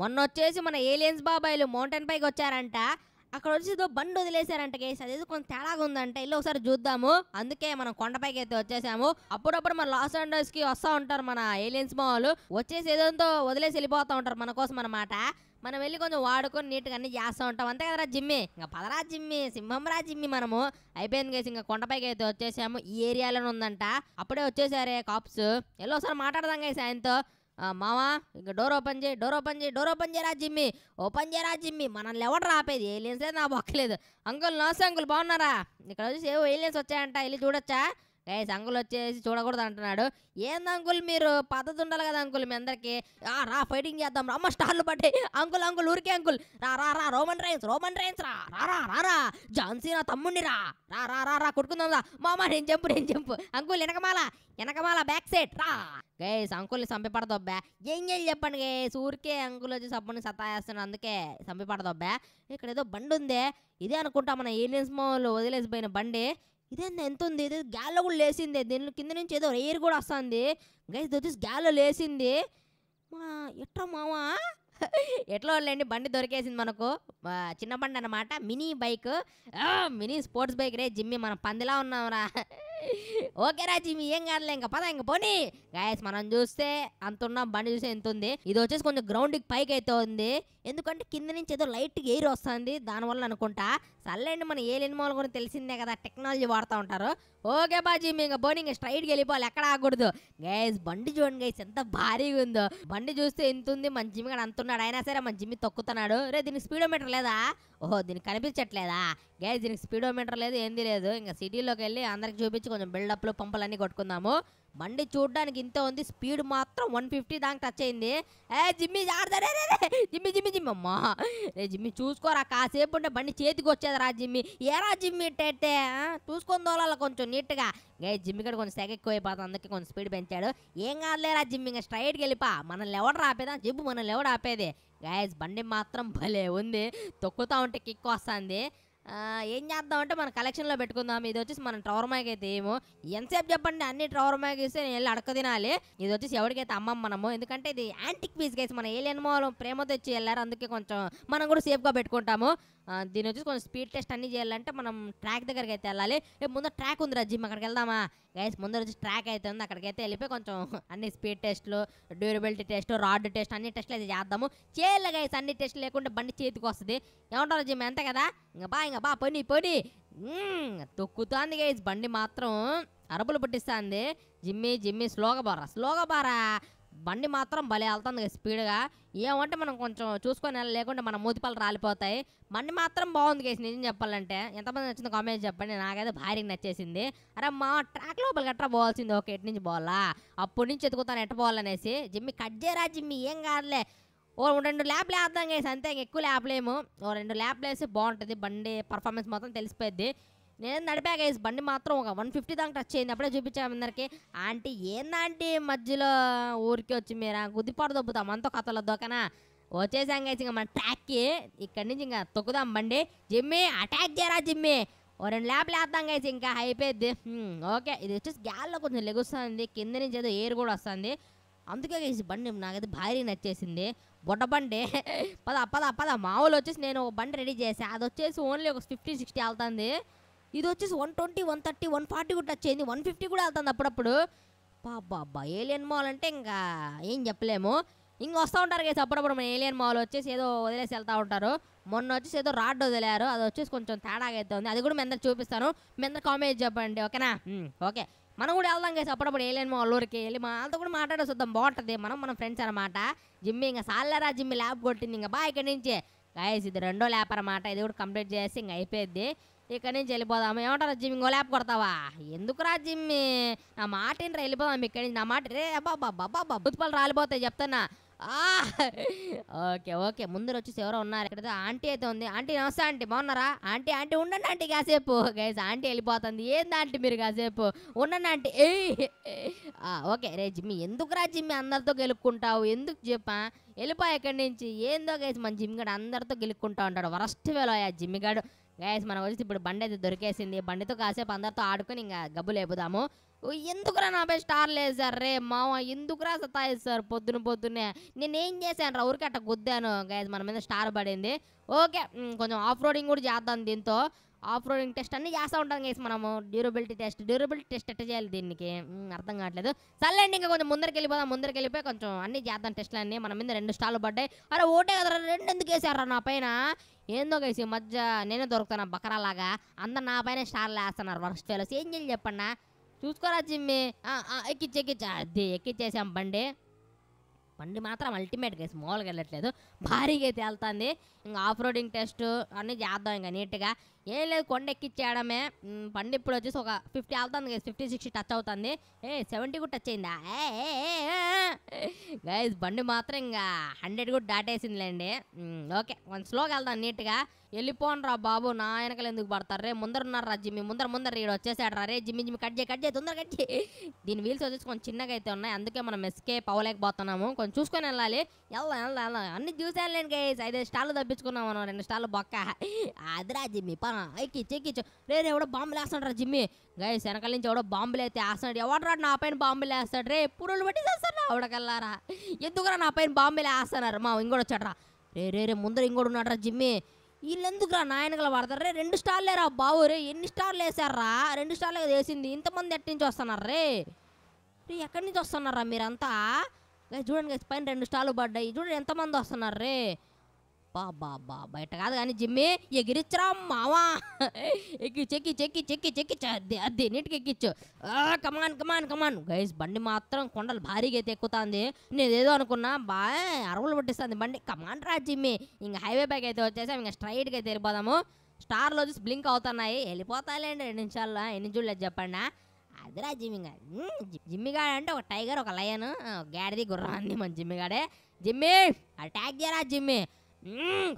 మొన్న వచ్చేసి మన ఏలియన్స్ బాబాయిలు మౌంటైన్ పైకి వచ్చారంట అక్కడ వచ్చి ఏదో బండి వదిలేశారంట కేసు ఏదో కొంత తేడాగా ఉందంట ఇల్లు ఒకసారి చూద్దాము అందుకే మనం కొండపైకి అయితే వచ్చేసాము అప్పుడప్పుడు మన లాస్ అండర్స్ కి వస్తూ ఉంటారు మన ఏలియన్స్ మా వచ్చేసి ఏదో వదిలేసి వెళ్ళిపోతూ ఉంటారు మన కోసం అన్నమాట మనం వెళ్ళి కొంచెం వాడుకొని నీట్గా అన్ని చేస్తూ ఉంటాం అంతే కదరా జిమ్మి ఇంకా పదరా జిమ్మి సింహంరా జిమ్మి మనము అయిపోయింది కేసు ఇంకా కొండపైకి అయితే వచ్చేసాము ఈ ఏరియాలోనే ఉందంట అప్పుడే వచ్చేసారే కాప్స్ ఎల్లో ఒకసారి మాట్లాడదాం కేసు ఆయనతో మామా ఇంకా డోర్ ఓపెన్ చేయి డోర్ ఓపెన్ చేయి డోర్ ఓపెన్ చేయరా జిమ్మి ఓపెన్ చేయరా జిమ్మి మనల్ని ఎవడు రాపేది ఏలియన్స్ లేదు నా బొక్కలేదు అంకుల్ నోస్ అంకుల్ బాగున్నారా ఇక్కడ వచ్చి ఏవో ఏలియన్స్ వచ్చాయంట వెళ్ళి చూడొచ్చా గైస్ అంకుల్ వచ్చేసి చూడకూడదు అంటున్నాడు ఏంది అంకుల్ మీరు పద్ధతి ఉండాలి కదా అంకుల్ మీ ఆ రా ఫైటింగ్ చేద్దాం రమ్మ స్టార్లు పట్టి అంకుల్ అంకుల్ ఊరికే అంకుల్ రా రా రా రోమన్ రైన్స్ రోమన్ రైన్స్ రా రా రా రా రా ఝాన్సీ నా తమ్ముడిని రా రా రా రా రా కొట్టుకుందాం రా మామ నేను చెంపు నేను చెంపు అంకుల్ వెనకమాల వెనకమాల బ్యాక్ సైడ్ రా గైస్ అంకుల్ని చంపిపడదొబ్బా ఏం చేయాలి చెప్పండి గైస్ ఊరికే అంకుల్ వచ్చి సబ్బుని సతాయేస్తున్నాను అందుకే చంపిపడదొబ్బా ఇక్కడ ఏదో బండి ఉందే ఇదే అనుకుంటా మన ఏలియన్స్ మోలు వదిలేసిపోయిన బండి ఇదేంది ఎంత ఉంది ఇది గ్యాల్లో కూడా లేచింది దీని కింద నుంచి ఏదో ఎయిర్ కూడా వస్తుంది గైస్ వచ్చేసి గ్యాల్లో లేచింది మా ఎట్లా మావా ఎట్లా వాళ్ళండి బండి దొరికేసింది మనకు చిన్న బండి అనమాట mini bike mini sports bike రే జిమ్మి మనం పందిలా ఉన్నాం రా ఓకే రాజీ మీ ఏం కాదులే ఇంకా పద ఇంకా పోనీ గాయస్ మనం చూస్తే అంత ఉన్నాం బండి చూస్తే ఎంత ఉంది ఇది వచ్చేసి కొంచెం గ్రౌండ్కి పైకి అయితే ఉంది ఎందుకంటే కింద నుంచి ఏదో లైట్ ఎయిర్ వస్తుంది దానివల్ల అనుకుంటా సర్లేండి మన ఏ లెనిమాల గురించి తెలిసిందే కదా టెక్నాలజీ వాడుతూ ఉంటారు ఓకే బాజీ మీ ఇంకా పోనీ ఇంకా స్ట్రైట్కి వెళ్ళిపోవాలి ఎక్కడ ఆగకూడదు గైస్ బండి చూడండి గైస్ ఎంత భారీగా ఉందో బండి చూస్తే ఎంత ఉంది మన జిమ్మి కూడా అంతున్నాడు అయినా సరే మన జిమ్మి తొక్కుతున్నాడు రే దీనికి స్పీడోమీటర్ లేదా ఓహో దీనికి కనిపించట్లేదా గైస్ దీనికి స్పీడోమీటర్ లేదు ఏంది లేదు ఇంకా సిటీలోకి వెళ్ళి అందరికి చూపించు నుంచి కొంచెం బిల్డప్లో పంపలన్నీ కొట్టుకుందాము బండి చూడడానికి ఇంత ఉంది స్పీడ్ మాత్రం వన్ ఫిఫ్టీ దాకా టచ్ అయింది ఏ జిమ్మి జాడదరే జిమ్మి జిమ్మి జిమ్మి అమ్మా రే జిమ్మి చూసుకోరా కాసేపు ఉంటే బండి చేతికి వచ్చేది రా జిమ్మి ఏరా జిమ్మి ఇట్టేట్టే చూసుకొని దోలాల కొంచెం నీట్గా ఏ జిమ్మి కూడా కొంచెం సెగ ఎక్కువైపోతుంది అందుకే కొంచెం స్పీడ్ పెంచాడు ఏం కాదులేరా జిమ్మి ఇంకా స్ట్రైట్కి వెళ్ళిపా మనల్ని ఎవడు ఆపేదా జిమ్ మనల్ని ఎవడు ఆపేది గాయస్ బండి మాత్రం భలే ఉంది తొక్కుతా ఉంటే కిక్ వస్తుంది ఏం చేద్దాం అంటే మన కలెక్షన్లో పెట్టుకుందాం ఇది వచ్చేసి మన ట్రవర్ మ్యాగ్ అయితే ఏమో ఎంతసేపు చెప్పండి అన్ని ట్రవర్ మ్యాగ్ ఇస్తే నేను వెళ్ళి అడక తినాలి ఇది వచ్చేసి ఎవరికైతే అమ్మం మనము ఎందుకంటే ఇది యాంటిక్ పీస్ కేసు మన ఏలియన్ మోలం ప్రేమతో ఇచ్చి వెళ్ళారు అందుకే కొంచెం మనం కూడా సేఫ్గా పెట్టుకుంటాము దీని వచ్చి కొంచెం స్పీడ్ టెస్ట్ అన్ని చేయాలంటే మనం ట్రాక్ దగ్గరికి అయితే వెళ్ళాలి రేపు ముందు ట్రాక్ ఉంది జిమ్ అక్కడికి వెళ్దామా గైస్ ముందు వచ్చి ట్రాక్ అయితే ఉంది అక్కడికి అయితే వెళ్ళిపోయి కొంచెం అన్ని స్పీడ్ టెస్ట్లు డ్యూరబిలిటీ టెస్ట్ రాడ్ టెస్ట్ అన్ని టెస్ట్లు అయితే చేద్దాము చేయాలి గైస్ అన్ని టెస్ట్లు లేకుండా బండి చేతికి వస్తుంది ఏమంటారు జిమ్ ఎంత కదా ఇంకా బా ఇంకా బా పోనీ పోనీ తొక్కుతోంది గైస్ బండి మాత్రం అరబులు పుట్టిస్తుంది జిమ్మి జిమ్మి స్లోగా బారా స్లోగా బారా బండి మాత్రం భలే వెళ్తుంది స్పీడ్గా ఏమంటే మనం కొంచెం చూసుకొని లేకుంటే మన మూతిపాలు రాలిపోతాయి బండి మాత్రం బాగుంది కేసు నిజం చెప్పాలంటే ఎంతమంది నచ్చింది కామెంట్ చెప్పండి నాకైతే భారీగా నచ్చేసింది అరే మా ట్రాక్ లోపల గట్రా పోవాల్సింది ఒక ఎటు నుంచి పోవాలా అప్పటి నుంచి ఎత్తుకుతాను ఎట్ట పోవాలనేసి జిమ్మి కట్ చేయరా జిమ్మి ఏం కాదులే ఓ రెండు ల్యాప్లు వేద్దాం కేసు అంతే ఎక్కువ ల్యాప్లేము ఓ రెండు ల్యాప్లు వేసి బాగుంటుంది బండి పర్ఫార్మెన్స్ మొత్తం తెలిసిపోయింది నేను నడిపాక బండి మాత్రం ఒక వన్ ఫిఫ్టీ దాకా టచ్ అయింది అప్పుడే చూపించాము అందరికి ఆంటీ ఏందంటే మధ్యలో ఊరికి వచ్చి మీరు గుద్దిపాటు దొబ్బుతాం అంత కథలో దొకనా వచ్చేసాం గైస్ ఇంకా మన ట్రాక్కి ఇక్కడి నుంచి ఇంకా తొక్కుదాం బండి జిమ్మి అటాక్ చేయరా జిమ్మి ఓ రెండు ల్యాబ్లు వేద్దాం గైస్ ఇంకా అయిపోయింది ఓకే ఇది వచ్చేసి గ్యాల్లో కొంచెం లెగుస్తుంది కింద నుంచి ఏదో ఎయిర్ కూడా వస్తుంది అందుకే గైస్ బండి నాకైతే భారీ నచ్చేసింది బుడ్డ బండి పద పద పద మామూలు వచ్చేసి నేను బండి రెడీ చేసాను అది వచ్చేసి ఓన్లీ ఒక ఫిఫ్టీ సిక్స్టీ వెళ్తుంది ఇది వచ్చేసి one twenty one thirty one forty కూడా టచ్ అయింది వన్ ఫిఫ్టీ కూడా వెళ్తుంది అప్పుడప్పుడు బాబా ఏలియన్ మాల్ అంటే ఇంకా ఏం చెప్పలేము ఇంక వస్తూ ఉంటారు కదా అప్పుడప్పుడు మన ఏలియన్ మాల్ వచ్చేసి ఏదో వదిలేసి వెళ్తూ ఉంటారు మొన్న వచ్చేసి ఏదో రాడ్ వదిలేరు అది వచ్చేసి కొంచెం తేడాగా అయితే ఉంది అది కూడా మీ అందరు చూపిస్తాను మీ అందరు కామెంట్ చెప్పండి ఓకేనా ఓకే మనం కూడా వెళ్దాం కదా అప్పుడప్పుడు ఏలియన్ మాల్ ఊరికి వెళ్ళి మా కూడా కూడా వద్దాం బాగుంటుంది మనం మన ఫ్రెండ్స్ అనమాట జిమ్మి ఇంకా సాలరా జిమ్మి ల్యాబ్ కొట్టింది ఇంకా బా ఇక్కడి నుంచి గాయస్ ఇది రెండో ల్యాప్ అనమాట ఇది కూడా కంప్లీట్ చేసి ఇంక అయిపోయింది ఇక్కడ నుంచి వెళ్ళిపోదాం ఏమంటారు జిమ్మింగో ల్యాప్ కొడతావా ఎందుకురా జిమ్మి నా మాట ఏంటి వెళ్ళిపోదాం ఇక్కడ నుంచి నా మాట రే అబ్బాబ్బా బాబా బుతుపలు రాలిపోతాయి చెప్తానా ఓకే ఓకే ముందర వచ్చేసి ఎవరో ఉన్నారు ఇక్కడ ఆంటీ అయితే ఉంది ఆంటీ నమస్తే ఆంటీ బాగున్నారా ఆంటీ ఆంటీ ఉండండి ఆంటీ కాసేపు గైస్ ఆంటీ వెళ్ళిపోతుంది ఏంది ఆంటీ మీరు కాసేపు ఉండండి ఆంటీ ఏ ఓకే రే జిమ్మి ఎందుకురా జిమ్మి అందరితో గెలుక్కుంటావు ఎందుకు చెప్పా వెళ్ళిపోయి ఇక్కడి నుంచి ఏందో గైస్ మన జిమ్ గడు అందరితో గెలుక్కుంటా ఉంటాడు వరస్ట్ వెళ్ళాయా జిమ్మి గడు గైస్ మనం వచ్చి ఇప్పుడు బండి అయితే దొరికేసింది బండితో కాసేపు అందరితో ఆడుకుని ఇంకా గబ్బు లేపుదాము ఎందుకురా నాపై స్టార్ లేదు సార్ రే మామ ఎందుకురా సతాయి సార్ పొద్దున పొద్దున్నే నేనేం చేశాను రా ఊరికి అట్ట గుద్దాను గైజ్ మన మీద స్టార్ పడింది ఓకే కొంచెం ఆఫ్ రోడింగ్ కూడా చేద్దాం దీంతో ఆఫ్ రోడింగ్ టెస్ట్ అన్నీ చేస్తూ ఉంటాం గైస్ మనము డ్యూరబిలిటీ టెస్ట్ డ్యూరబిలిటీ టెస్ట్ ఎట్ట చేయాలి దీనికి అర్థం కావట్లేదు సర్లేండి ఇంకా కొంచెం ముందరికి వెళ్ళిపోదాం ముందరికి వెళ్ళిపోయి కొంచెం అన్ని చేద్దాం టెస్ట్లు అన్ని మన మీద రెండు స్టార్లు పడ్డాయి అరే ఓటే కదా రెండు ఎందుకు వేసారా నా పైన ఏందో కలిసి ఈ మధ్య నేనే దొరుకుతాను బకరాలాగా అందరు నా పైన స్టార్లు వేస్తున్నారు వర్స్ట్ ఫెలోస్ ఏం చేయాలి చెప్పండి చూసుకోరా జిమ్మి ఎక్కిచ్చి ఎక్కిచ్చి అది ఎక్కిచ్చేసాం బండి బండి మాత్రం అల్టిమేట్ గైస్ మామూలుగా వెళ్ళట్లేదు భారీగా అయితే వెళ్తుంది ఇంకా ఆఫ్ రోడింగ్ టెస్ట్ అన్నీ చేద్దాం ఇంకా నీట్గా ఏం లేదు కొండ ఎక్కిచ్చేయడమే పండు ఇప్పుడు వచ్చేసి ఒక ఫిఫ్టీ అవుతుంది ఫిఫ్టీ సిక్స్టీ టచ్ అవుతుంది ఏ సెవెంటీ కూడా టచ్ అయిందా గైస్ బండి మాత్రం ఇంకా హండ్రెడ్ కూడా దాటేసిందిలేండి ఓకే వన్ స్లోగా వెళ్దాం నీట్గా రా బాబు నా వెనకలు ఎందుకు పడతారు రే ముందర రా జిమ్మి ముందర ముందర ఇక్కడ వచ్చేసాడు రా రే జిమ్మి జిమ్మి కట్ చేయి కట్ చేయి తొందర కట్ చేయి దీని వీల్స్ వచ్చేసి కొంచెం చిన్నగా అయితే ఉన్నాయి అందుకే మనం ఎస్కేప్ అవ్వలేకపోతున్నాము కొంచెం చూసుకొని వెళ్ళాలి వెళ్దాం వెళ్దాం వెళ్దాం అన్ని చూసాను లేండి గైస్ ఐదు స్టాల్ తప్పించుకున్నాం మనం రెండు స్టాల్ బొక్క అదిరా జిమ్మి పను ఎక్కిచ్చి ఎక్కిచ్చు లేదు ఎవడో బాంబులు వేస్తాడు జిమ్మి గాయ వెనకాల నుంచి ఎవడో బాంబులు అయితే వేస్తాడు ఎవడరాడు నా పైన బాంబులు వేస్తాడు రే పురులు పట్టి చేస్తాడు ఆవిడకల్లారా ఎందుకురా నా పైన బాంబులు వేస్తున్నారు మా ఇంకోటి వచ్చాడరా రే రే రే ముందర ఇంకోటి రా జిమ్మి వీళ్ళెందుకురా నాయనగల పడతారు రే రెండు స్టార్లేరా బావు రే ఎన్ని స్టార్లు వేసారా రెండు స్టార్లు వేసింది ఇంతమంది ఎట్టి నుంచి వస్తున్నారు రే రే ఎక్కడి నుంచి వస్తున్నారా మీరంతా చూడండి పైన రెండు స్టార్లు పడ్డాయి చూడండి ఎంతమంది వస్తున్నారు రే అబ్బా అబ్బా బయట కాదు కానీ జిమ్మి ఎగిరిచ్చరా మావా ఎక్కిచ్చు చెక్కి చెక్కి చెక్కి చెక్కి అద్దె అద్దె నీటికి ఎక్కిచ్చు కమాన్ కమాన్ కమాన్ గైస్ బండి మాత్రం కొండలు భారీగా అయితే ఎక్కుతుంది నేనేదో అనుకున్నా బాగా అరవులు పట్టిస్తుంది బండి కమాన్ రా జిమ్మి ఇంకా హైవే బ్యాక్ అయితే వచ్చేసాం ఇంకా స్ట్రైట్గా అయితే వెళ్ళిపోదాము స్టార్లో చూసి బ్లింక్ అవుతున్నాయి వెళ్ళిపోతాయిలేండి రెండు నిమిషాల్లో ఎన్ని చూడలేదు చెప్పండి అదిరా జిమ్మిగా జిమ్మిగాడు అంటే ఒక టైగర్ ఒక లయన్ గాడిది గుర్రం అంది మన జిమ్మిగాడే జిమ్మి అటాక్ చేయరా జిమ్మి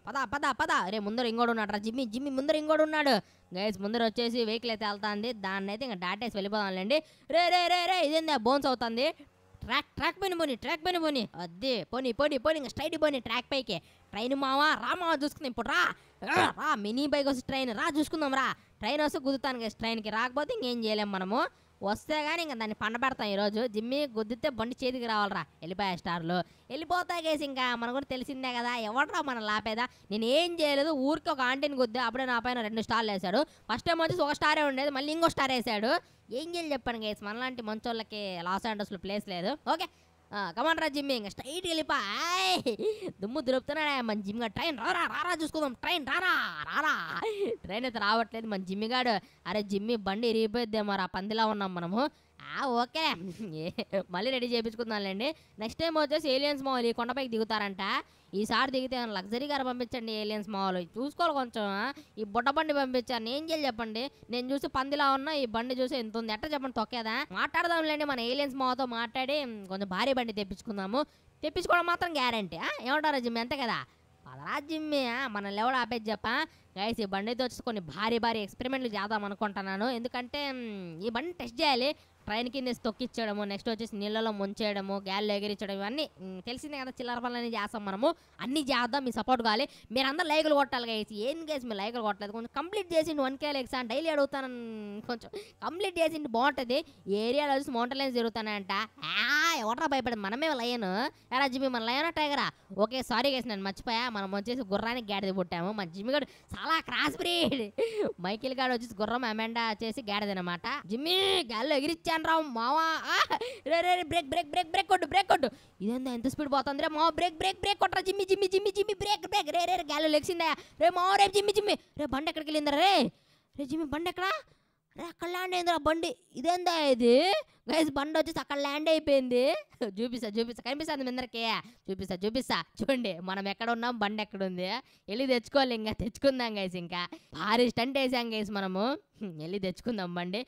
పదా పదా పదా అరే ముందర ఇంకోడు ఉన్నాడు రా జిమ్మి జిమ్మి ముందర ఇంకోడు ఉన్నాడు గైస్ ముందర వచ్చేసి వెహికల్ అయితే వెళ్తుంది దాన్ని అయితే ఇంకా డాటేసి వెళ్ళిపోదాంలేండి రే రే రే రే ఇదేందా బోన్స్ అవుతుంది ట్రాక్ ట్రాక్ పైన పోని ట్రాక్ పైన పోని అదే పోనీ పోనీ పోనీ ఇంకా స్ట్రైట్ పోని ట్రాక్ పైకి ట్రైన్ మావా రా మావా చూసుకుందాం ఇప్పుడు రా రా మినీ బైక్ వస్తే ట్రైన్ రా చూసుకుందాం రా ట్రైన్ వస్తే కుదుతాను గైస్ ట్రైన్కి రాకపోతే ఇంకేం చేయలేము మనము వస్తే కానీ ఇంకా దాన్ని పండబెడతాం ఈరోజు జిమ్మి గుద్దితే బండి చేతికి రావాలరా వెళ్ళిపోయా స్టార్లు వెళ్ళిపోతా కేసు ఇంకా మనకు కూడా తెలిసిందే కదా ఎవడరా మనం లాపేదా నేను ఏం చేయలేదు ఊరికి ఒక ఆంటీని గుద్దా అప్పుడే నా పైన రెండు స్టార్లు వేశాడు ఫస్ట్ టైం వచ్చి ఒక స్టారే ఉండేది మళ్ళీ ఇంకో స్టార్ వేశాడు ఏం చేయాలి చెప్పాను గేస్ మనలాంటి మంచోళ్ళకి లాస్ ఆండర్స్లో ప్లేస్ లేదు ఓకే కమాన్ రా జిమ్ ఇంకా స్ట్రైట్ వెళ్ళిపా దుమ్ము దులుపుతున్నాడే మన జిమ్ గారు ట్రైన్ రారా రారా చూసుకుందాం ట్రైన్ రారా రారా ట్రైన్ అయితే రావట్లేదు మన జిమ్మిగాడు అరే జిమ్మి బండి ఇరిగిపోయిద్దే మరి ఆ పందిలా ఉన్నాం మనము ఓకే మళ్ళీ రెడీ చేయించుకుందాంలేండి నెక్స్ట్ టైం వచ్చేసి ఏలియన్స్ మాల్ ఈ కొండపైకి దిగుతారంట ఈసారి దిగితే లగ్జరీ గారు పంపించండి ఏలియన్స్ మాల్ చూసుకోవాలి కొంచెం ఈ బుడ్డ బండి పంపించాను ఏం చేయాలి చెప్పండి నేను చూసి పందిలా ఉన్నా ఈ బండి చూసి ఎంత ఉంది ఎట్ట చెప్పండి తొక్కేదా మాట్లాడదాంలేండి మన ఏలియన్స్ మావతో మాట్లాడి కొంచెం భారీ బండి తెప్పించుకుందాము తెప్పించుకోవడం మాత్రం గ్యారంటీ ఏమంటారు జిమ్ అంతే కదా పదరా జిమ్మి మనం ఎవడ ఆపేది చెప్పా గైస్ ఈ బండితో వచ్చి కొన్ని భారీ భారీ ఎక్స్పెరిమెంట్లు చేద్దాం అనుకుంటున్నాను ఎందుకంటే ఈ బండి టెస్ట్ చేయాలి ట్రైన్ కింద తొక్కిచ్చడము నెక్స్ట్ వచ్చేసి నీళ్ళలో ముంచేయడము గ్యాల్లో ఎగిరించడం ఇవన్నీ తెలిసిందే కదా చిల్లర అనేది చేస్తాం మనము అన్ని చేద్దాం మీ సపోర్ట్ కావాలి మీరందరూ లైకులు కొట్టాలి గైస్ ఏం కేసు మీరు లైకులు కొట్టలేదు కొంచెం కంప్లీట్ చేసిండు వన్ కే లెక్స్ అని డైలీ అడుగుతాను కొంచెం కంప్లీట్ చేసిండు బాగుంటుంది ఏరియాలో వచ్చి మౌంటైన్స్ జరుగుతానంట ఎవరా భయపడింది మనమే లయన్ ఎలా జిమ్మి మన లయన్ టైగరా ఓకే సారీ గేసి నేను మర్చిపోయా మనం వచ్చేసి గుర్రానికి గేడది పుట్టాము మన జిమ్మి గడు చాలా క్రాస్ బ్రీడ్ మైకిల్ గాడు వచ్చేసి గుర్రం అమెండా వచ్చేసి గాడిద అనమాట జిమ్మి గాల్లో ఎగిరిచ్చాను రావు మావా రే బ్రేక్ బ్రేక్ బ్రేక్ బ్రేక్ కొట్టు బ్రేక్ కొట్టు ఇదేందా ఎంత స్పీడ్ పోతుంది రే మావ బ్రేక్ బ్రేక్ బ్రేక్ కొట్టరా జిమ్మి జిమ్మి జిమ్మి జిమ్మి బ్రేక్ బ్రేక్ రే రే గాల్లో లెక్సిందా రే మావా రేపు జిమ్మి జిమ్మి రే బండి ఎక్కడికి వెళ్ళిందా రే రే జిమ్మి బండి ఎక్కడా అక్కడ ల్యాండ్ అయిందిరా బండి ఇదేందా ఇది గైస్ బండి వచ్చేసి అక్కడ ల్యాండ్ అయిపోయింది చూపిస్తా చూపిస్తా కనిపిస్తుంది మీ అందరికీ చూపిస్తా చూపిస్తా చూడండి మనం ఎక్కడ ఉన్నాం బండి ఎక్కడ ఉంది వెళ్ళి తెచ్చుకోవాలి ఇంకా తెచ్చుకుందాం గైస్ ఇంకా ఆరు స్టంట్ వేసాం గైస్ మనము వెళ్ళి తెచ్చుకుందాం బండి